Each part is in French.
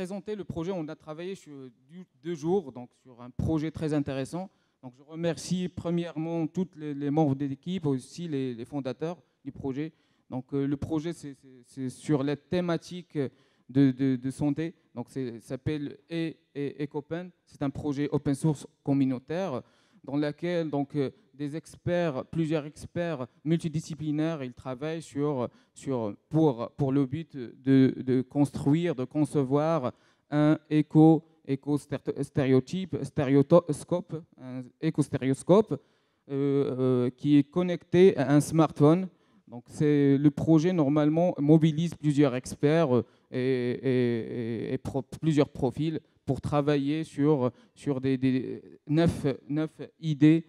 présenter le projet. On a travaillé sur deux jours, donc sur un projet très intéressant. Donc je remercie premièrement tous les, membres de l'équipe, aussi les, fondateurs du projet. Donc euh, le projet, c'est sur la thématique de, santé. Donc s'appelle e, e, EcoPen. C'est un projet open source communautaire dans lequel donc, euh, des experts, plusieurs experts multidisciplinaires. Ils travaillent sur, sur, pour, pour le but de, construire, de concevoir un éco, éco stéréotype, stéréoscope, un éco stéréoscope euh, euh, qui est connecté à un smartphone. Donc c'est le projet normalement mobilise plusieurs experts euh, et, et, plusieurs profils pour travailler sur, sur des, des neuf, neuf idées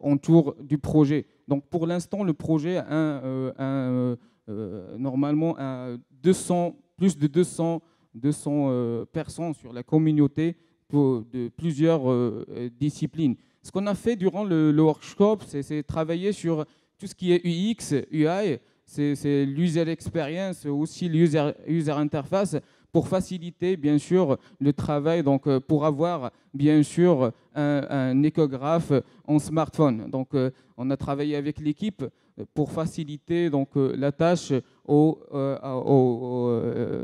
autour euh, du projet. Donc pour l'instant, le projet a euh, euh, normalement un 200, plus de 200, 200 personnes sur la communauté pour, de plusieurs disciplines. Ce qu'on a fait durant le, workshop, c'est travailler sur tout ce qui est UX, UI, c'est l'user experience, aussi l'user user interface, pour faciliter bien sûr le travail, donc pour avoir bien sûr un, échographe en smartphone. Donc, euh, on a travaillé avec l'équipe euh, pour faciliter donc, euh, la tâche aux,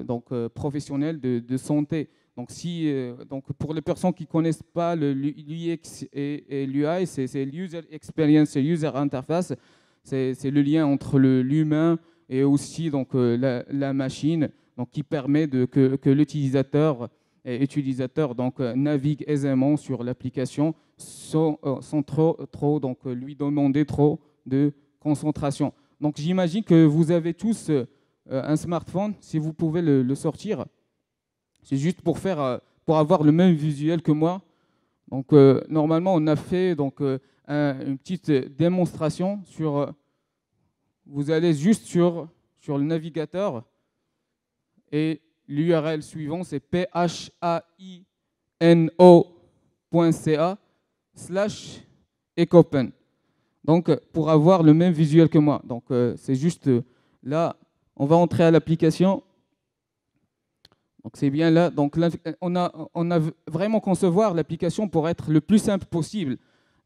donc, professionnels de, santé. Donc, si, donc, pour les personnes qui ne connaissent pas l'UX et, et l'UI, c'est l'User Experience et User Interface, c'est le lien entre l'humain et aussi donc, la, machine donc, qui permet de, que, que l'utilisateur utilisateurs donc, euh, navigue aisément sur l'application sans, euh, sans, trop, trop donc, euh, lui demander trop de concentration. Donc j'imagine que vous avez tous un smartphone, si vous pouvez le, sortir, c'est juste pour, faire, pour avoir le même visuel que moi. Donc normalement, on a fait donc, une petite démonstration sur... vous allez juste sur, sur le navigateur et l'URL suivant, c'est phaino.ca slash ecopen. Donc, euh, pour avoir le même visuel que moi. Donc, euh, c'est juste euh, là, on va entrer à l'application. Donc, c'est bien là. Donc, on a, on a vraiment concevoir l'application pour être le plus simple possible.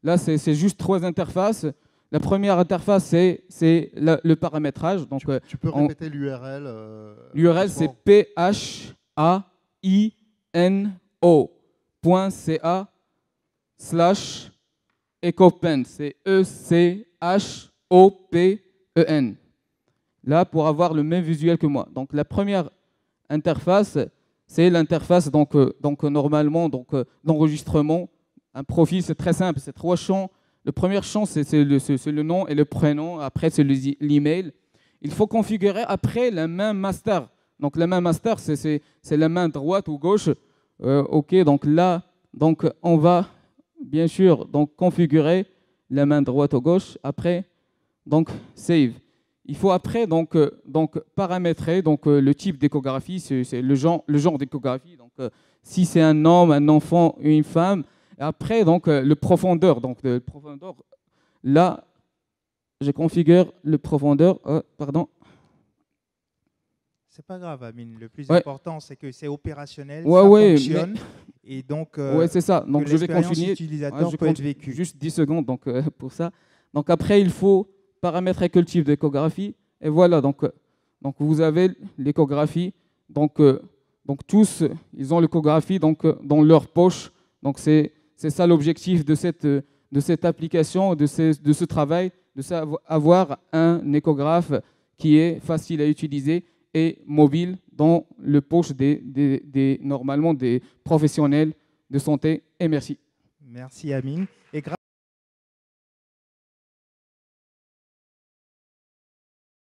Là, c'est juste trois interfaces. La première interface, c'est le paramétrage. Donc, tu, peux euh, répéter l'URL euh, l'URL c'est p-h-a-i-n-o.ca slash ecopen. C'est E-C-H-O-P-E-N. Là, pour avoir le même visuel que moi. Donc, la première interface, c'est l'interface, donc, euh, donc normalement, donc d'enregistrement. Un profil, c'est très simple. C'est trois champs le premier champ, c'est le, nom et le prénom. Après, c'est l'email. Il faut configurer après la main master. Donc, la main master, c'est la main droite ou gauche. Euh, OK, donc là, donc on va, bien sûr, donc configurer la main droite ou gauche. Après, donc save. Il faut après donc, euh, donc paramétrer donc, euh, le type d'échographie, c'est le genre, le genre d'échographie. Donc, si c'est un homme, un enfant, une femme, après, donc, euh, le profondeur. Donc, le profondeur, là, je configure le profondeur. Euh, pardon. C'est pas grave, Amine. Le plus important, c'est que c'est opérationnel, ouais, ça fonctionne. Et donc, euh, ouais c'est ça. Donc, je vais continuer. vécu. Juste 10 secondes donc, pour ça. Donc, après, il faut paramétrer quel type d'échographie. Et voilà, donc, donc vous avez l'échographie. Donc, donc, tous, ils ont l'échographie donc, dans leur poche. Donc, c'est c'est ça l'objectif de cette, euh, de cette application, de ce, de ce travail, de avoir un échographe qui est facile à utiliser et mobile dans le poche des, des, normalement des professionnels de santé. Et merci. Merci Amine.